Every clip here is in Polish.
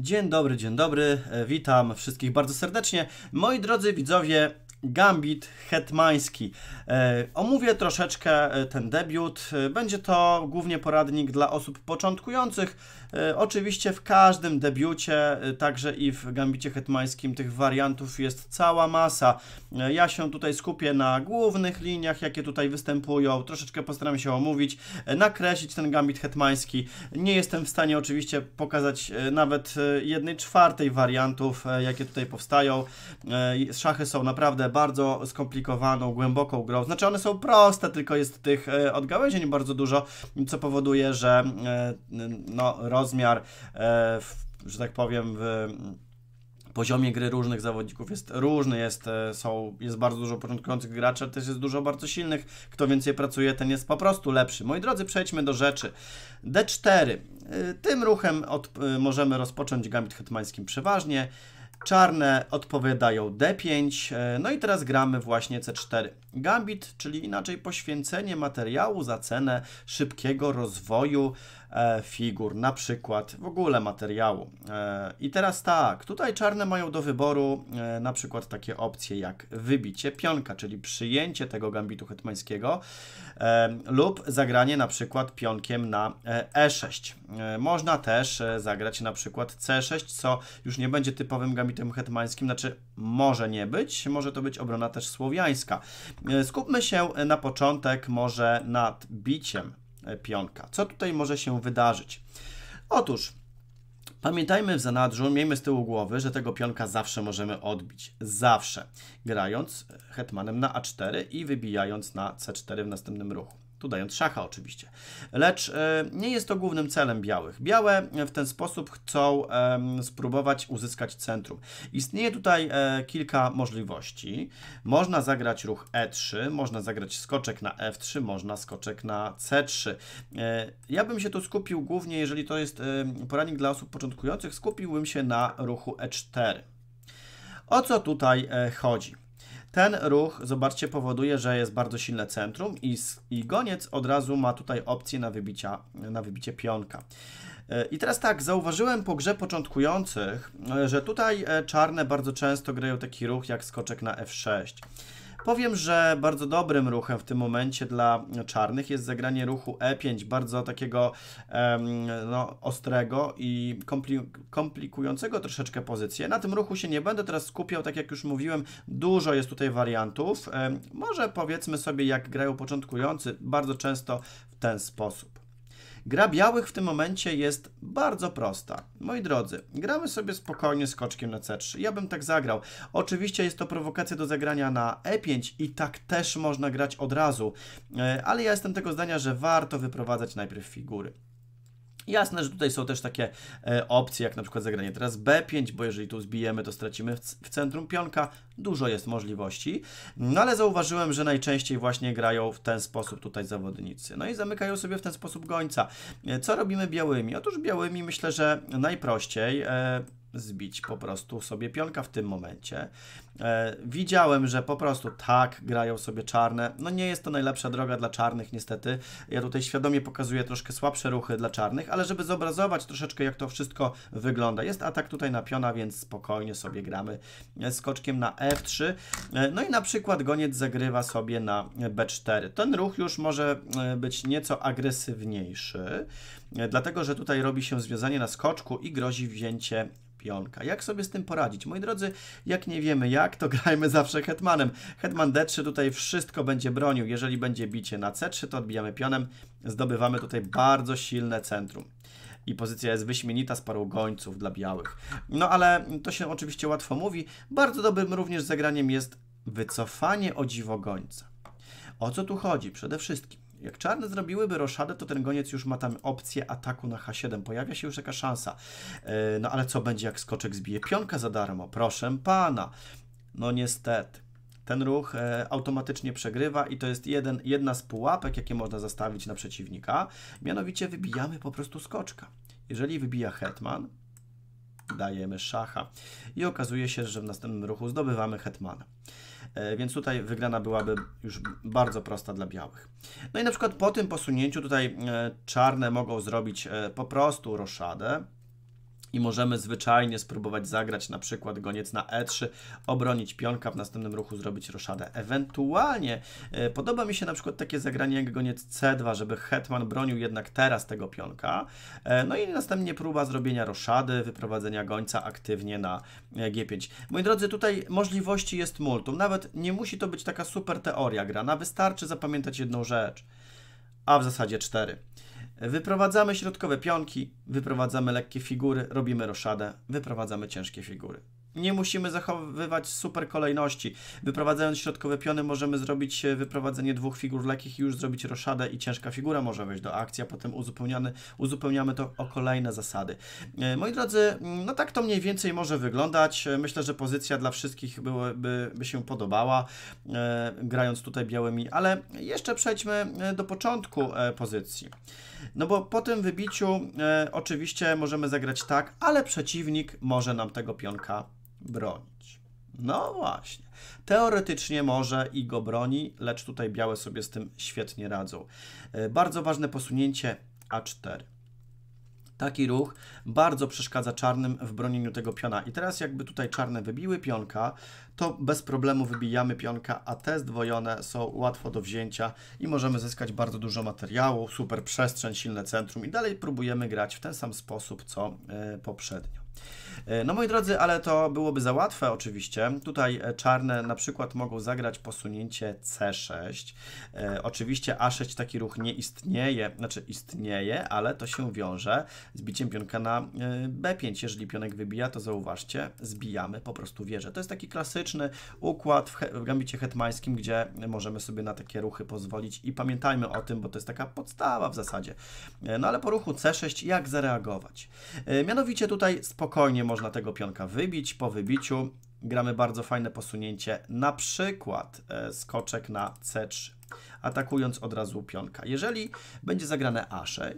Dzień dobry, dzień dobry, e, witam wszystkich bardzo serdecznie. Moi drodzy widzowie, Gambit Hetmański. E, omówię troszeczkę e, ten debiut. Będzie to głównie poradnik dla osób początkujących, E, oczywiście w każdym debiucie, e, także i w Gambicie Hetmańskim tych wariantów jest cała masa. E, ja się tutaj skupię na głównych liniach, jakie tutaj występują. Troszeczkę postaram się omówić, nakreślić ten Gambit Hetmański. Nie jestem w stanie oczywiście pokazać nawet jednej czwartej wariantów, jakie tutaj powstają. Szachy są naprawdę bardzo skomplikowaną, głęboką grą. Znaczy one są proste, tylko jest tych odgałęzień bardzo dużo, co powoduje, że no, rozmiar, e, że tak powiem, w mm, poziomie gry różnych zawodników jest różny, jest, e, są, jest bardzo dużo początkujących graczy, ale też jest dużo bardzo silnych. Kto więcej pracuje, ten jest po prostu lepszy. Moi drodzy, przejdźmy do rzeczy. D4. E, tym ruchem od, możemy rozpocząć gambit hetmańskim przeważnie. Czarne odpowiadają D5, no i teraz gramy właśnie C4. Gambit, czyli inaczej poświęcenie materiału za cenę szybkiego rozwoju E, figur, na przykład w ogóle materiału. E, I teraz tak, tutaj czarne mają do wyboru e, na przykład takie opcje jak wybicie pionka, czyli przyjęcie tego gambitu hetmańskiego lub zagranie na przykład pionkiem na E6. Można też zagrać na przykład C6, co już nie będzie typowym gambitem hetmańskim, znaczy może nie być, może to być obrona też słowiańska. Skupmy się na początek może nad biciem E, pionka. Co tutaj może się wydarzyć? Otóż Pamiętajmy w zanadrzu, miejmy z tyłu głowy, że tego pionka zawsze możemy odbić. Zawsze. Grając e, hetmanem na A4 i wybijając na C4 w następnym ruchu tu dając szacha oczywiście. Lecz e, nie jest to głównym celem białych. Białe e, w ten sposób chcą spróbować uzyskać centrum. Istnieje tutaj e, kilka możliwości. Można zagrać ruch E3, można zagrać skoczek na F3, można skoczek na C3. Ja bym się tu skupił głównie, jeżeli to jest poranik dla osób początkujących, skupiłbym się na ruchu E4. O co tutaj chodzi? Ten ruch, zobaczcie, powoduje, że jest bardzo silne centrum i, i goniec od razu ma tutaj opcję na, wybicia, na wybicie pionka. E, I teraz tak, zauważyłem po grze początkujących, e, że tutaj e, czarne bardzo często grają taki ruch jak skoczek na f6. Powiem, że bardzo dobrym ruchem w tym momencie dla czarnych jest zagranie ruchu E5, bardzo takiego no, ostrego i komplikującego troszeczkę pozycję. Na tym ruchu się nie będę teraz skupiał, tak jak już mówiłem, dużo jest tutaj wariantów. Może powiedzmy sobie, jak grają początkujący, bardzo często w ten sposób. Gra białych w tym momencie jest bardzo prosta. Moi drodzy, gramy sobie spokojnie skoczkiem na C3. Ja bym tak zagrał. Oczywiście jest to prowokacja do zagrania na E5 i tak też można grać od razu, e, ale ja jestem tego zdania, że warto wyprowadzać najpierw figury. Jasne, że tutaj są też takie e, opcje, jak na przykład zagranie teraz B5, bo jeżeli tu zbijemy, to stracimy w centrum pionka. Dużo jest możliwości, no ale zauważyłem, że najczęściej właśnie grają w ten sposób tutaj zawodnicy. No i zamykają sobie w ten sposób gońca. E, co robimy białymi? Otóż białymi myślę, że najprościej e, zbić po prostu sobie pionka w tym momencie. E, widziałem, że po prostu tak grają sobie czarne. No nie jest to najlepsza droga dla czarnych niestety. Ja tutaj świadomie pokazuję troszkę słabsze ruchy dla czarnych, ale żeby zobrazować troszeczkę jak to wszystko wygląda. Jest atak tutaj na piona, więc spokojnie sobie gramy e, skoczkiem na F3. E, no i na przykład goniec zagrywa sobie na B4. Ten ruch już może e, być nieco agresywniejszy, e, dlatego że tutaj robi się związanie na skoczku i grozi wzięcie pionka. Jak sobie z tym poradzić? Moi drodzy, jak nie wiemy jak, to grajmy zawsze hetmanem. Hetman d3 tutaj wszystko będzie bronił. Jeżeli będzie bicie na c3, to odbijamy pionem. Zdobywamy tutaj bardzo silne centrum i pozycja jest wyśmienita z paru gońców dla białych. No ale to się oczywiście łatwo mówi. Bardzo dobrym również zagraniem jest wycofanie o dziwo gońca. O co tu chodzi przede wszystkim? Jak czarne zrobiłyby roszadę, to ten goniec już ma tam opcję ataku na H7. Pojawia się już taka szansa. E, no ale co będzie, jak skoczek zbije pionka za darmo? Proszę pana. No niestety. Ten ruch e, automatycznie przegrywa i to jest jeden, jedna z pułapek, jakie można zastawić na przeciwnika. Mianowicie wybijamy po prostu skoczka. Jeżeli wybija hetman, dajemy szacha. I okazuje się, że w następnym ruchu zdobywamy hetmana. E, więc tutaj wygrana byłaby już bardzo prosta dla białych. No i na przykład po tym posunięciu tutaj e, czarne mogą zrobić e, po prostu roszadę, i możemy zwyczajnie spróbować zagrać na przykład goniec na e3, obronić pionka, w następnym ruchu zrobić roszadę. Ewentualnie y, podoba mi się na przykład takie zagranie jak goniec c2, żeby hetman bronił jednak teraz tego pionka, e, no i następnie próba zrobienia roszady, wyprowadzenia gońca aktywnie na e, g5. Moi drodzy, tutaj możliwości jest multum, nawet nie musi to być taka super teoria grana, wystarczy zapamiętać jedną rzecz, a w zasadzie cztery. Wyprowadzamy środkowe pionki, wyprowadzamy lekkie figury, robimy roszadę, wyprowadzamy ciężkie figury. Nie musimy zachowywać super kolejności. Wyprowadzając środkowe piony możemy zrobić e, wyprowadzenie dwóch figur lekkich i już zrobić roszadę i ciężka figura może wejść do akcji, a potem uzupełniamy, uzupełniamy to o kolejne zasady. E, moi drodzy, mm, no tak to mniej więcej może wyglądać. E, myślę, że pozycja dla wszystkich byłaby, by się podobała, grając tutaj białymi, ale jeszcze przejdźmy do początku pozycji. No bo po tym wybiciu e, oczywiście możemy zagrać tak, ale przeciwnik może nam tego pionka bronić. No właśnie. Teoretycznie może i go broni, lecz tutaj białe sobie z tym świetnie radzą. E, bardzo ważne posunięcie A4. Taki ruch bardzo przeszkadza czarnym w bronieniu tego piona. I teraz jakby tutaj czarne wybiły pionka, to bez problemu wybijamy pionka, a te zdwojone są łatwo do wzięcia i możemy zyskać bardzo dużo materiału, super przestrzeń, silne centrum i dalej próbujemy grać w ten sam sposób, co e, poprzednio. E, no moi drodzy, ale to byłoby za łatwe oczywiście. Tutaj e, czarne na przykład mogą zagrać posunięcie C6. E, oczywiście A6 taki ruch nie istnieje, znaczy istnieje, ale to się wiąże z biciem pionka na B5. Jeżeli pionek wybija, to zauważcie, zbijamy po prostu wieżę. To jest taki klasyczny układ w, w gambicie hetmańskim, gdzie możemy sobie na takie ruchy pozwolić i pamiętajmy o tym, bo to jest taka podstawa w zasadzie. E, no ale po ruchu C6 jak zareagować? E, mianowicie tutaj spokojnie można tego pionka wybić, po wybiciu gramy bardzo fajne posunięcie, na przykład e, skoczek na C3, atakując od razu pionka. Jeżeli będzie zagrane A6,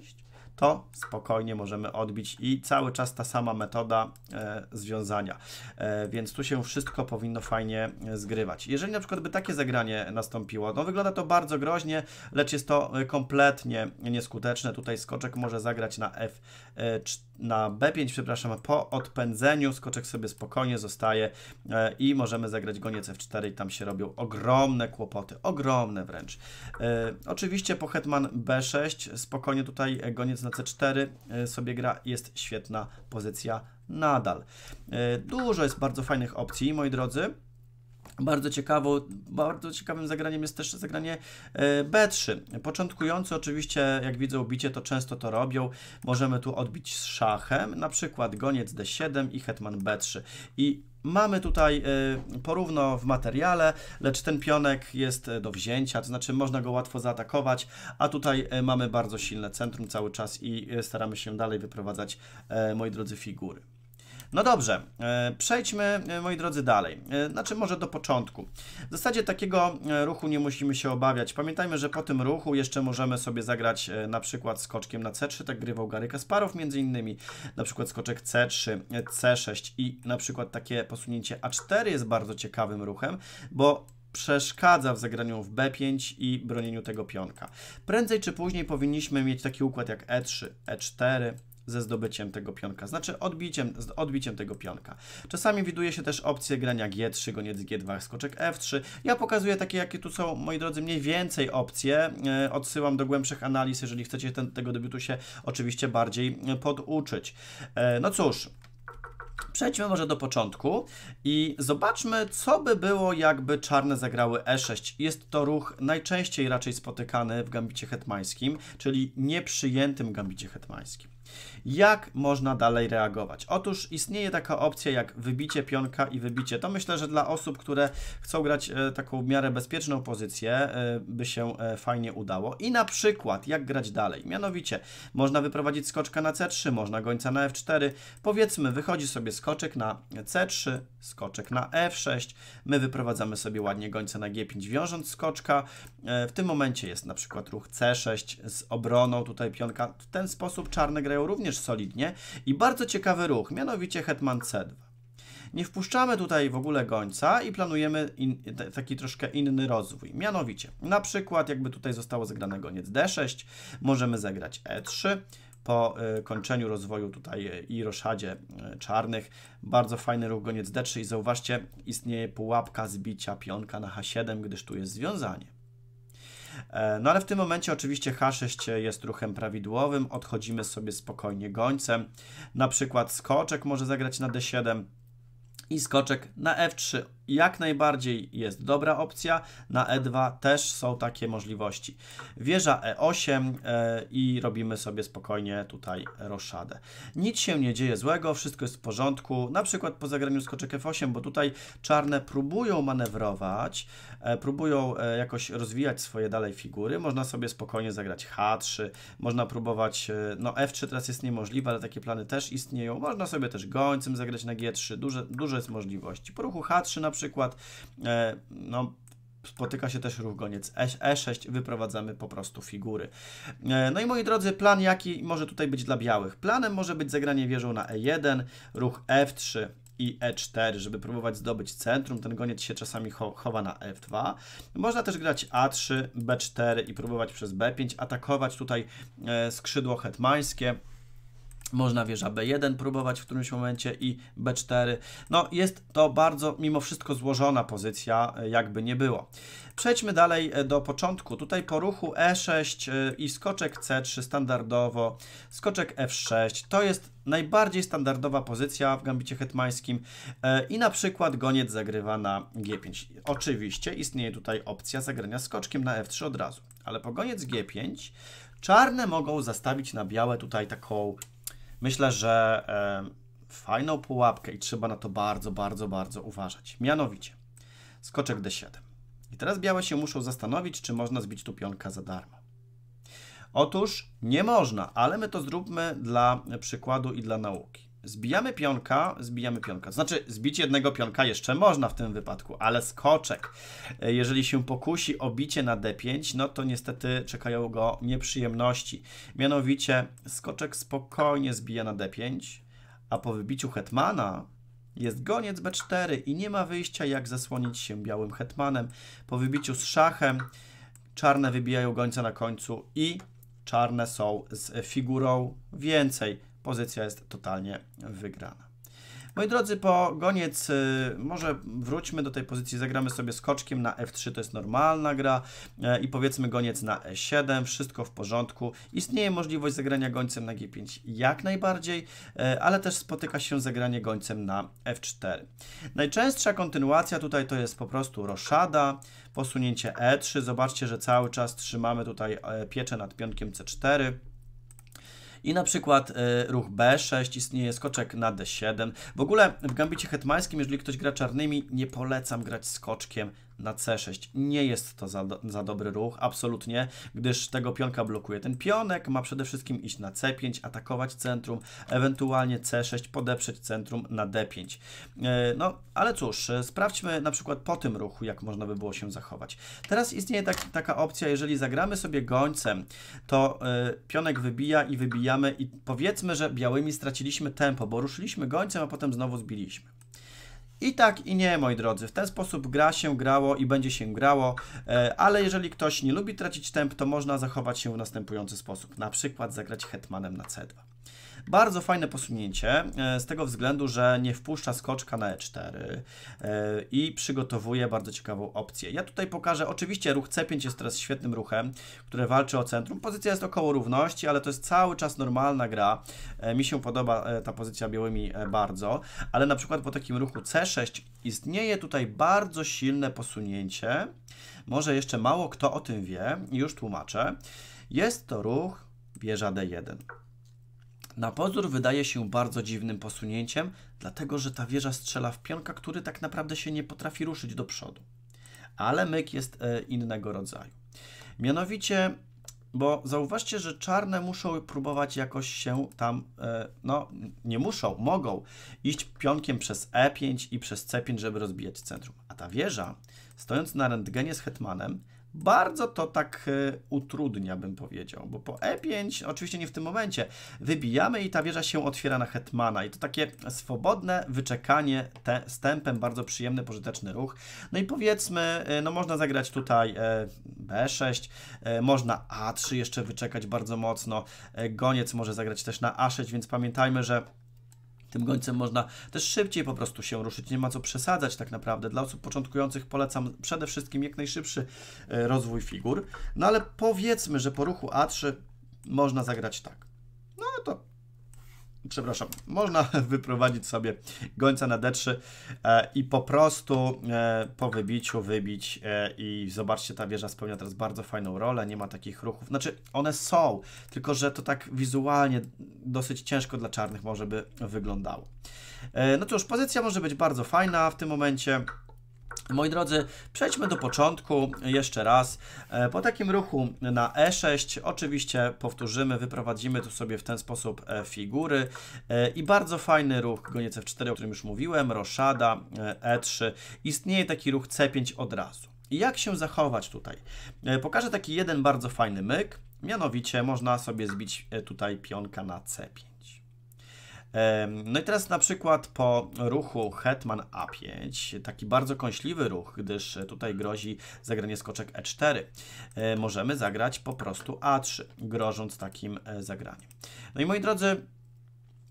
to spokojnie możemy odbić i cały czas ta sama metoda e, związania. E, więc tu się wszystko powinno fajnie e, zgrywać. Jeżeli na przykład by takie zagranie nastąpiło, no wygląda to bardzo groźnie, lecz jest to e, kompletnie nieskuteczne. Tutaj skoczek może zagrać na F4 e, na B5, przepraszam, po odpędzeniu skoczek sobie spokojnie zostaje e, i możemy zagrać goniec F4 i tam się robią ogromne kłopoty, ogromne wręcz. E, oczywiście po hetman B6 spokojnie tutaj e, goniec na C4 sobie gra, jest świetna pozycja nadal. Dużo jest bardzo fajnych opcji, moi drodzy. Bardzo, bardzo ciekawym zagraniem jest też zagranie e, B3. Początkujący oczywiście, jak widzą bicie, to często to robią. Możemy tu odbić z szachem, na przykład goniec D7 i hetman B3. I Mamy tutaj e, porówno w materiale, lecz ten pionek jest e, do wzięcia, to znaczy można go łatwo zaatakować, a tutaj mamy bardzo silne centrum cały czas i staramy się dalej wyprowadzać, moi drodzy, figury. No dobrze, e, przejdźmy, e, moi drodzy, dalej. E, znaczy, może do początku. W zasadzie takiego ruchu nie musimy się obawiać. Pamiętajmy, że po tym ruchu jeszcze możemy sobie zagrać na przykład skoczkiem na C3, tak grywał Gary Kasparow między innymi, na przykład skoczek C3, C6 i na przykład takie posunięcie A4 jest bardzo ciekawym ruchem, bo przeszkadza w zagraniu w B5 i bronieniu tego pionka. Prędzej czy później powinniśmy mieć taki układ jak E3, E4, ze zdobyciem tego pionka, znaczy odbiciem, z odbiciem tego pionka. Czasami widuje się też opcję grania G3, goniec G2, skoczek F3. Ja pokazuję takie, jakie tu są, moi drodzy, mniej więcej opcje. E, odsyłam do głębszych analiz, jeżeli chcecie ten, tego debiutu się oczywiście bardziej e, poduczyć. E, no cóż, Przejdźmy może do początku i zobaczmy, co by było, jakby czarne zagrały e6. Jest to ruch najczęściej raczej spotykany w gambicie hetmańskim, czyli nieprzyjętym gambicie hetmańskim. Jak można dalej reagować? Otóż istnieje taka opcja jak wybicie pionka i wybicie. To myślę, że dla osób, które chcą grać e, taką w miarę bezpieczną pozycję, e, by się e, fajnie udało. I na przykład, jak grać dalej? Mianowicie, można wyprowadzić skoczka na C3, można gońca na F4. Powiedzmy, wychodzi sobie skoczek na C3, skoczek na f6. My wyprowadzamy sobie ładnie gońca na g5, wiążąc skoczka. E, w tym momencie jest na przykład ruch c6 z obroną tutaj pionka. W ten sposób czarne grają również solidnie i bardzo ciekawy ruch, mianowicie hetman c2. Nie wpuszczamy tutaj w ogóle gońca i planujemy in, taki troszkę inny rozwój. Mianowicie, na przykład jakby tutaj zostało zagrane goniec d6, możemy zagrać e3, po y, kończeniu rozwoju tutaj y, i roszadzie y, czarnych. Bardzo fajny ruch goniec D3 i zauważcie, istnieje pułapka zbicia pionka na H7, gdyż tu jest związanie. E, no ale w tym momencie oczywiście H6 jest ruchem prawidłowym, odchodzimy sobie spokojnie gońcem. Na przykład skoczek może zagrać na D7 i skoczek na F3 jak najbardziej jest dobra opcja. Na E2 też są takie możliwości. Wieża E8 e, i robimy sobie spokojnie tutaj roszadę. Nic się nie dzieje złego, wszystko jest w porządku. Na przykład po zagraniu skoczek F8, bo tutaj czarne próbują manewrować, e, próbują e, jakoś rozwijać swoje dalej figury. Można sobie spokojnie zagrać H3, można próbować, no F3 teraz jest niemożliwe, ale takie plany też istnieją. Można sobie też gońcem zagrać na G3, duże, dużo jest możliwości. Po ruchu H3 na przykład przykład, e, no, spotyka się też ruch goniec E6, e wyprowadzamy po prostu figury. E, no i moi drodzy, plan jaki może tutaj być dla białych? Planem może być zagranie wieżą na E1, ruch F3, i E4, żeby próbować zdobyć centrum. Ten goniec się czasami cho chowa na F2. Można też grać A3, B4 i próbować przez B5 atakować tutaj skrzydło hetmańskie. Można wieża B1 próbować w którymś momencie i B4. No jest to bardzo mimo wszystko złożona pozycja, e, jakby nie było. Przejdźmy dalej e, do początku. Tutaj po ruchu E6 e, i skoczek C3 standardowo, skoczek F6. To jest najbardziej standardowa pozycja w gambicie hetmańskim i na przykład goniec zagrywa na G5. Oczywiście istnieje tutaj opcja zagrania skoczkiem na F3 od razu, ale po goniec G5 czarne mogą zastawić na białe tutaj taką Myślę, że e, fajną pułapkę i trzeba na to bardzo, bardzo, bardzo uważać. Mianowicie skoczek D7. I teraz białe się muszą zastanowić, czy można zbić tu pionka za darmo. Otóż nie można, ale my to zróbmy dla przykładu i dla nauki. Zbijamy pionka, zbijamy pionka. Znaczy, zbić jednego pionka jeszcze można w tym wypadku, ale skoczek, e, jeżeli się pokusi o bicie na d5, no to niestety czekają go nieprzyjemności. Mianowicie, skoczek spokojnie zbija na d5, a po wybiciu hetmana jest goniec b4 i nie ma wyjścia, jak zasłonić się białym hetmanem. Po wybiciu z szachem, czarne wybijają gońca na końcu i czarne są z figurą więcej pozycja jest totalnie wygrana. Moi drodzy, po koniec y, może wróćmy do tej pozycji, zagramy sobie skoczkiem na F3, to jest normalna gra y, i powiedzmy goniec na E7, wszystko w porządku. Istnieje możliwość zagrania gońcem na G5 jak najbardziej, y, ale też spotyka się zagranie gońcem na F4. Najczęstsza kontynuacja tutaj to jest po prostu roszada, posunięcie E3, zobaczcie, że cały czas trzymamy tutaj e, pieczę nad pionkiem C4, i na przykład e, ruch B6, istnieje skoczek na D7. W ogóle w gambicie hetmańskim, jeżeli ktoś gra czarnymi, nie polecam grać skoczkiem na C6. Nie jest to za, do, za dobry ruch, absolutnie, gdyż tego pionka blokuje. Ten pionek ma przede wszystkim iść na C5, atakować centrum, ewentualnie C6, podeprzeć centrum na D5. E, no, ale cóż, e, sprawdźmy na przykład po tym ruchu, jak można by było się zachować. Teraz istnieje tak, taka opcja, jeżeli zagramy sobie gońcem, to e, pionek wybija i wybijamy i powiedzmy, że białymi straciliśmy tempo, bo ruszyliśmy gońcem, a potem znowu zbiliśmy. I tak i nie, moi drodzy. W ten sposób gra się grało i będzie się grało, e, ale jeżeli ktoś nie lubi tracić temp, to można zachować się w następujący sposób. Na przykład zagrać hetmanem na C2. Bardzo fajne posunięcie e, z tego względu, że nie wpuszcza skoczka na E4 e, i przygotowuje bardzo ciekawą opcję. Ja tutaj pokażę, oczywiście ruch C5 jest teraz świetnym ruchem, który walczy o centrum. Pozycja jest około równości, ale to jest cały czas normalna gra. E, mi się podoba ta pozycja białymi bardzo, ale na przykład po takim ruchu C6 istnieje tutaj bardzo silne posunięcie. Może jeszcze mało kto o tym wie, już tłumaczę. Jest to ruch wieża D1. Na pozór wydaje się bardzo dziwnym posunięciem, dlatego że ta wieża strzela w pionka, który tak naprawdę się nie potrafi ruszyć do przodu. Ale myk jest e, innego rodzaju. Mianowicie, bo zauważcie, że czarne muszą próbować jakoś się tam, e, no nie muszą, mogą iść pionkiem przez E5 i przez C5, żeby rozbijać centrum. A ta wieża, stojąc na rentgenie z hetmanem, bardzo to tak e, utrudnia, bym powiedział, bo po E5, oczywiście nie w tym momencie, wybijamy i ta wieża się otwiera na Hetmana i to takie swobodne wyczekanie te, z tempem, bardzo przyjemny, pożyteczny ruch. No i powiedzmy, e, no można zagrać tutaj e, B6, można A3 jeszcze wyczekać bardzo mocno, goniec może zagrać też na A6, więc pamiętajmy, że tym gońcem można też szybciej po prostu się ruszyć, nie ma co przesadzać tak naprawdę. Dla osób początkujących polecam przede wszystkim jak najszybszy e, rozwój figur, no ale powiedzmy, że po ruchu A3 można zagrać tak przepraszam, można wyprowadzić sobie gońca na D3 e, i po prostu e, po wybiciu wybić e, i zobaczcie, ta wieża spełnia teraz bardzo fajną rolę, nie ma takich ruchów, znaczy one są, tylko że to tak wizualnie dosyć ciężko dla czarnych może by wyglądało. No to już pozycja może być bardzo fajna w tym momencie, Moi drodzy, przejdźmy do początku jeszcze raz. E, po takim ruchu na E6 oczywiście powtórzymy, wyprowadzimy tu sobie w ten sposób e, figury e, i bardzo fajny ruch goniec F4, o którym już mówiłem, roszada, E3. Istnieje taki ruch C5 od razu. I jak się zachować tutaj? Pokażę taki jeden bardzo fajny myk, mianowicie można sobie zbić tutaj pionka na C5. No i teraz na przykład po ruchu Hetman A5, taki bardzo kąśliwy ruch, gdyż tutaj grozi zagranie skoczek E4, e, możemy zagrać po prostu A3, grożąc takim e, zagraniem. No i moi drodzy,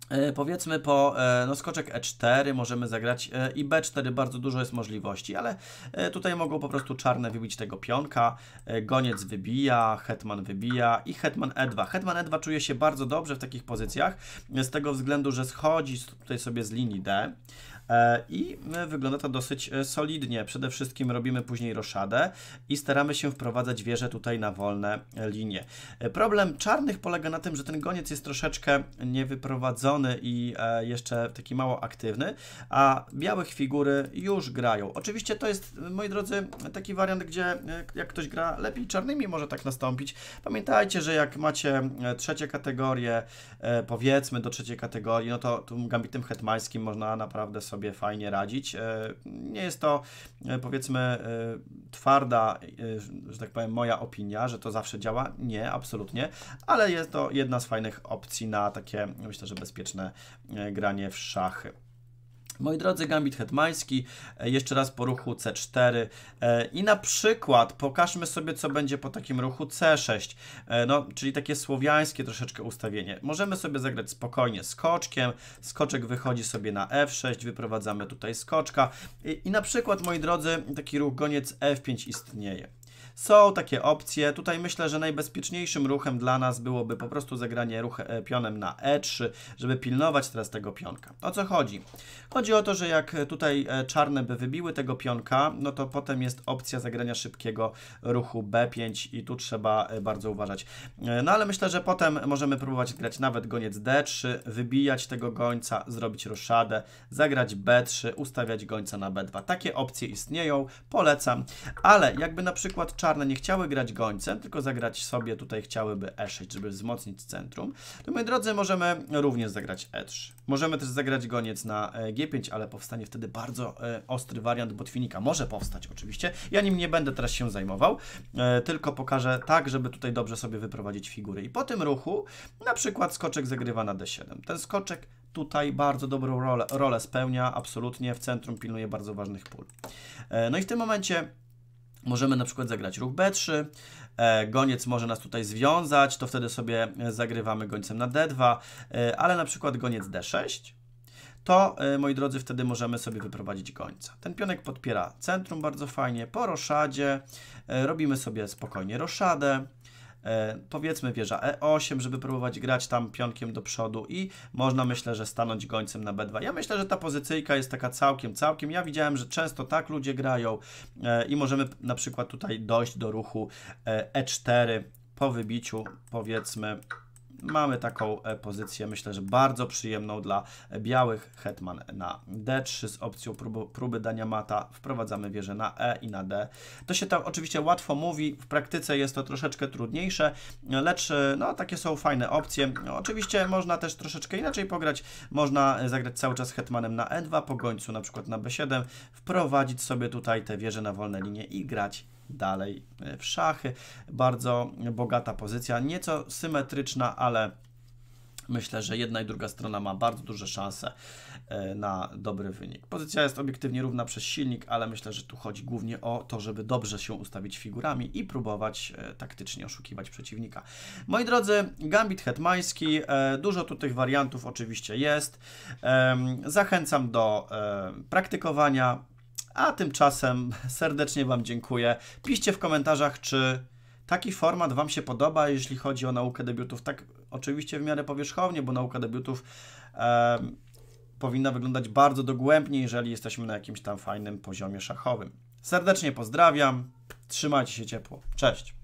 E, powiedzmy po e, no, skoczek E4 możemy zagrać e, i B4 bardzo dużo jest możliwości, ale tutaj mogą po prostu czarne wybić tego pionka, goniec wybija, hetman wybija i hetman E2. Hetman E2 czuje się bardzo dobrze w takich pozycjach z tego względu, że schodzi tutaj sobie z linii D, E, i wygląda to dosyć e, solidnie. Przede wszystkim robimy później roszadę i staramy się wprowadzać wieże tutaj na wolne linie. E, problem czarnych polega na tym, że ten goniec jest troszeczkę niewyprowadzony i jeszcze taki mało aktywny, a białych figury już grają. Oczywiście to jest, moi drodzy, taki wariant, gdzie jak ktoś gra lepiej czarnymi może tak nastąpić. Pamiętajcie, że jak macie trzecie kategorie, powiedzmy do trzeciej kategorii, no to tym gambitem hetmańskim można naprawdę sobie sobie fajnie radzić. E, nie jest to e, powiedzmy e, twarda, że tak powiem, moja opinia, że to zawsze działa. Nie, absolutnie, ale jest to jedna z fajnych opcji na takie, myślę, że bezpieczne granie w szachy. Moi drodzy, gambit hetmański, e, jeszcze raz po ruchu C4 e, i na przykład pokażmy sobie, co będzie po takim ruchu C6, e, no, czyli takie słowiańskie troszeczkę ustawienie. Możemy sobie zagrać spokojnie skoczkiem, skoczek wychodzi sobie na F6, wyprowadzamy tutaj skoczka i, i na przykład, moi drodzy, taki ruch goniec F5 istnieje. Są takie opcje. Tutaj myślę, że najbezpieczniejszym ruchem dla nas byłoby po prostu zagranie ruch, e, pionem na E3, żeby pilnować teraz tego pionka. O co chodzi? Chodzi o to, że jak tutaj e, czarne by wybiły tego pionka, no to potem jest opcja zagrania szybkiego ruchu B5 i tu trzeba e, bardzo uważać. No ale myślę, że potem możemy próbować grać nawet goniec D3, wybijać tego gońca, zrobić ruszadę, zagrać B3, ustawiać gońca na B2. Takie opcje istnieją, polecam, ale jakby na przykład czarne czarne nie chciały grać gońcem, tylko zagrać sobie tutaj chciałyby e6, żeby wzmocnić centrum, to moi drodzy, możemy również zagrać e3. Możemy też zagrać goniec na e, g5, ale powstanie wtedy bardzo e, ostry wariant botwinika. Może powstać oczywiście. Ja nim nie będę teraz się zajmował, e, tylko pokażę tak, żeby tutaj dobrze sobie wyprowadzić figury. I po tym ruchu na przykład skoczek zagrywa na d7. Ten skoczek tutaj bardzo dobrą rolę, rolę spełnia, absolutnie w centrum pilnuje bardzo ważnych pól. No i w tym momencie Możemy na przykład zagrać ruch B3, e, goniec może nas tutaj związać, to wtedy sobie zagrywamy gońcem na D2, e, ale na przykład goniec D6, to e, moi drodzy wtedy możemy sobie wyprowadzić gońca. Ten pionek podpiera centrum bardzo fajnie, po roszadzie robimy sobie spokojnie roszadę, E, powiedzmy wieża E8, żeby próbować grać tam pionkiem do przodu i można myślę, że stanąć gońcem na B2. Ja myślę, że ta pozycyjka jest taka całkiem, całkiem. Ja widziałem, że często tak ludzie grają e, i możemy na przykład tutaj dojść do ruchu E4 e po wybiciu powiedzmy mamy taką e, pozycję, myślę, że bardzo przyjemną dla e, białych. Hetman na D3 z opcją próby, próby dania mata. Wprowadzamy wieżę na E i na D. To się tam oczywiście łatwo mówi, w praktyce jest to troszeczkę trudniejsze, lecz e, no, takie są fajne opcje. No, oczywiście można też troszeczkę inaczej pograć. Można zagrać cały czas hetmanem na E2, po gońcu na przykład na B7, wprowadzić sobie tutaj te wieże na wolne linie i grać dalej e, w szachy. Bardzo bogata pozycja, nieco symetryczna, ale myślę, że jedna i druga strona ma bardzo duże szanse e, na dobry wynik. Pozycja jest obiektywnie równa przez silnik, ale myślę, że tu chodzi głównie o to, żeby dobrze się ustawić figurami i próbować e, taktycznie oszukiwać przeciwnika. Moi drodzy, gambit hetmański, dużo tu tych wariantów oczywiście jest. Zachęcam do praktykowania, a tymczasem serdecznie Wam dziękuję. Piszcie w komentarzach, czy taki format Wam się podoba, jeśli chodzi o naukę debiutów. Tak oczywiście w miarę powierzchownie, bo nauka debiutów e, powinna wyglądać bardzo dogłębnie, jeżeli jesteśmy na jakimś tam fajnym poziomie szachowym. Serdecznie pozdrawiam, trzymajcie się ciepło. Cześć!